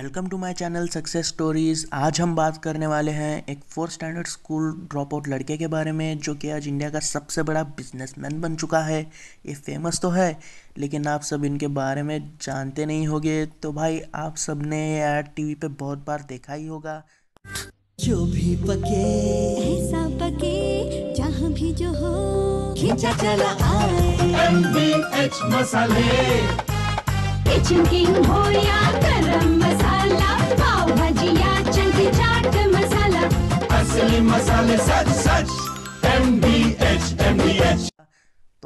welcome to my channel success stories आज हम बात करने वाले हैं एक fourth standard school drop out लड़के के बारे में जो कि आज इंडिया का सबसे बड़ा बिजनेसमैन बन चुका है ये फेमस तो है लेकिन आप सब इनके बारे में जानते नहीं होगे तो भाई आप सब ने ये एड टीवी पे बहुत बार देखा ही होगा जो भी पके ऐसा पके जहाँ भी जो हो खींचा चला आए मसाले तो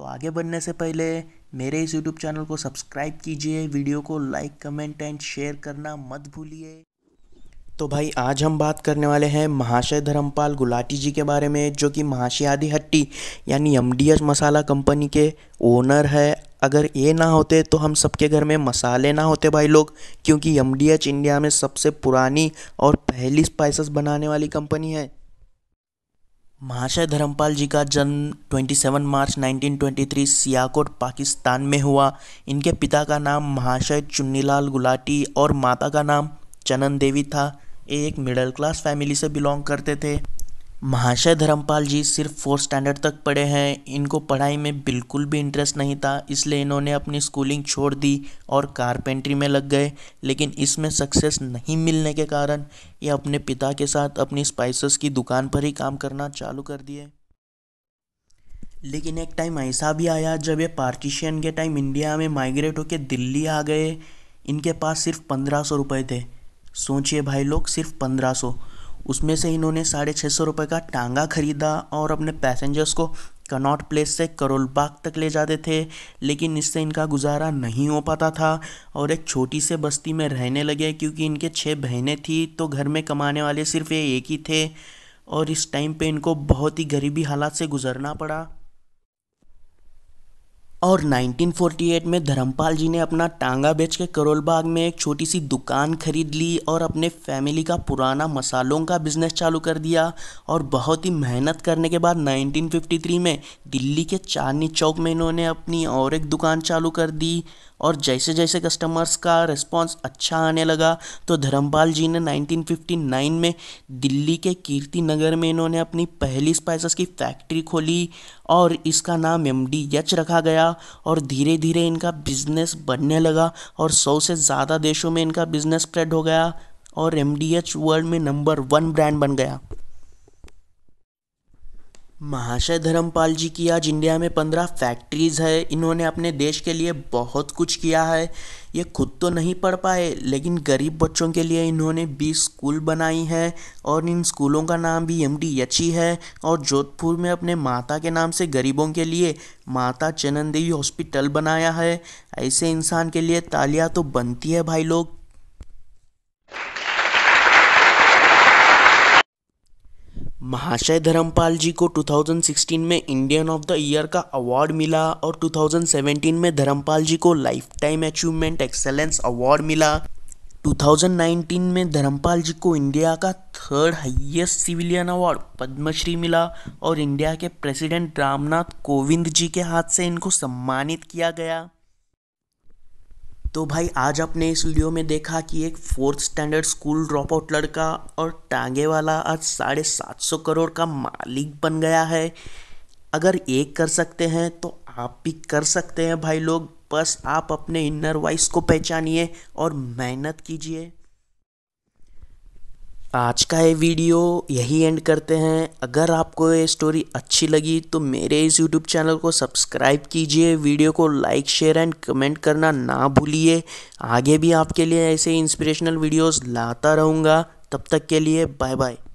आगे बढ़ने से पहले मेरे इस YouTube चैनल को सब्सक्राइब कीजिए वीडियो को लाइक कमेंट एंड शेयर करना मत भूलिए तो भाई आज हम बात करने वाले हैं महाशय धर्मपाल गुलाटी जी के बारे में जो कि महाशय आदि हट्टी यानी एम मसाला कंपनी के ओनर है अगर ये ना होते तो हम सबके घर में मसाले ना होते भाई लोग क्योंकि एम इंडिया में सबसे पुरानी और पहली स्पाइसेस बनाने वाली कंपनी है महाशय धर्मपाल जी का जन्म 27 मार्च 1923 सियाकोट पाकिस्तान में हुआ इनके पिता का नाम महाशय चुन्नीलाल गुलाटी और माता का नाम चनन देवी था ये एक मिडिल क्लास फैमिली से बिलोंग करते थे महाशय धर्मपाल जी सिर्फ फोर्थ स्टैंडर्ड तक पढ़े हैं इनको पढ़ाई में बिल्कुल भी इंटरेस्ट नहीं था इसलिए इन्होंने अपनी स्कूलिंग छोड़ दी और कारपेंट्री में लग गए लेकिन इसमें सक्सेस नहीं मिलने के कारण ये अपने पिता के साथ अपनी स्पाइसेस की दुकान पर ही काम करना चालू कर दिए लेकिन एक टाइम ऐसा भी आया जब ये पार्टीशियन के टाइम इंडिया में माइग्रेट होकर दिल्ली आ गए इनके पास सिर्फ पंद्रह सौ रुपये थे सोचिए भाई लोग सिर्फ पंद्रह सौ उसमें से इन्होंने साढ़े छः सौ रुपये का टांगा खरीदा और अपने पैसेंजर्स को कनॉट प्लेस से करोलबाग तक ले जाते थे लेकिन इससे इनका गुजारा नहीं हो पाता था और एक छोटी से बस्ती में रहने लगे क्योंकि इनके छः बहनें थी तो घर में कमाने वाले सिर्फ ये एक ही थे और इस टाइम पे इनको बहुत ही गरीबी हालात से गुजरना पड़ा और 1948 में धर्मपाल जी ने अपना टांगा बेच के करोलबाग में एक छोटी सी दुकान खरीद ली और अपने फैमिली का पुराना मसालों का बिजनेस चालू कर दिया और बहुत ही मेहनत करने के बाद 1953 में दिल्ली के चांदनी चौक में इन्होंने अपनी और एक दुकान चालू कर दी और जैसे जैसे कस्टमर्स का रिस्पांस अच्छा आने लगा तो धर्मपाल जी ने 1959 में दिल्ली के कीर्ति नगर में इन्होंने अपनी पहली स्पाइसेस की फैक्ट्री खोली और इसका नाम एम डी एच रखा गया और धीरे धीरे इनका बिजनेस बढ़ने लगा और सौ से ज़्यादा देशों में इनका बिजनेस स्प्रेड हो गया और एम डी एच वर्ल्ड में नंबर वन ब्रांड बन गया महाशय धर्मपाल जी की आज इंडिया में पंद्रह फैक्ट्रीज़ है इन्होंने अपने देश के लिए बहुत कुछ किया है ये खुद तो नहीं पढ़ पाए लेकिन गरीब बच्चों के लिए इन्होंने बीस स्कूल बनाई हैं और इन स्कूलों का नाम भी एम डी एच ई है और जोधपुर में अपने माता के नाम से गरीबों के लिए माता चनन देवी हॉस्पिटल बनाया है ऐसे इंसान के लिए तालियाँ तो बनती है भाई लोग महाशय धर्मपाल जी को 2016 में इंडियन ऑफ द ईयर का अवार्ड मिला और 2017 में धर्मपाल जी को lifetime achievement excellence award मिला 2019 में धर्मपाल जी को इंडिया का third highest civilian award Padma Shri मिला और इंडिया के प्रेसिडेंट रामनाथ कोविंद जी के हाथ से इनको सम्मानित किया गया तो भाई आज आपने इस वीडियो में देखा कि एक fourth standard school drop out लड़का और टांगे वाला आज साढ़े सात सौ करोड़ का मालिक बन गया है अगर एक कर सकते हैं तो आप भी कर सकते हैं भाई लोग बस आप अपने इनर वॉइस को पहचानिए और मेहनत कीजिए आज का ये वीडियो यही एंड करते हैं अगर आपको ये स्टोरी अच्छी लगी तो मेरे इस यूट्यूब चैनल को सब्सक्राइब कीजिए वीडियो को लाइक शेयर एंड कमेंट करना ना भूलिए आगे भी आपके लिए ऐसे इंस्पिरेशनल वीडियोस लाता रहूँगा तब तक के लिए बाय बाय